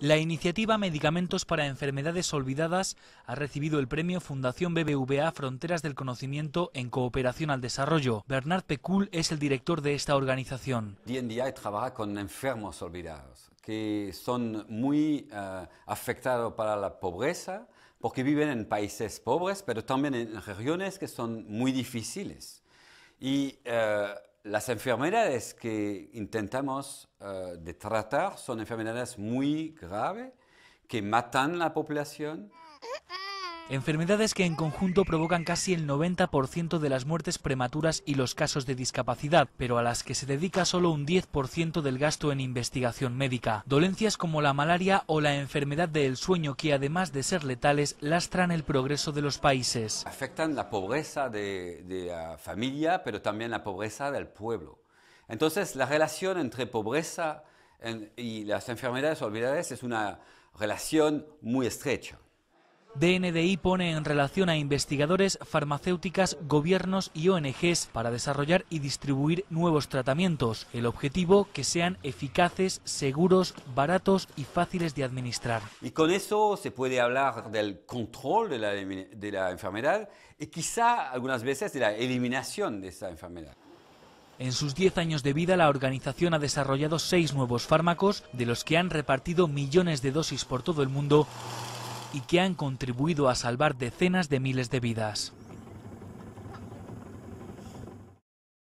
La iniciativa Medicamentos para Enfermedades Olvidadas ha recibido el premio Fundación BBVA Fronteras del Conocimiento en Cooperación al Desarrollo. Bernard Pecul es el director de esta organización. en día trabaja con enfermos olvidados que son muy eh, afectados para la pobreza porque viven en países pobres, pero también en regiones que son muy difíciles. Y eh, las enfermedades que intentamos eh, tratar son enfermedades muy graves que matan la población enfermedades que en conjunto provocan casi el 90% de las muertes prematuras y los casos de discapacidad, pero a las que se dedica solo un 10% del gasto en investigación médica. Dolencias como la malaria o la enfermedad del sueño que además de ser letales lastran el progreso de los países. Afectan la pobreza de, la familia, pero también la pobreza del pueblo. Entonces la relación entre pobreza y las enfermedades olvidadas es una relación muy estrecha. DNDI pone en relación a investigadores, farmacéuticas, gobiernos y ONGs para desarrollar y distribuir nuevos tratamientos. El objetivo, que sean eficaces, seguros, baratos y fáciles de administrar. Y con eso se puede hablar del control de la, enfermedad y quizá algunas veces de la eliminación de esa enfermedad. En sus 10 años de vida, la organización ha desarrollado seis nuevos fármacos, de los que han repartido millones de dosis por todo el mundo y que han contribuido a salvar decenas de miles de vidas.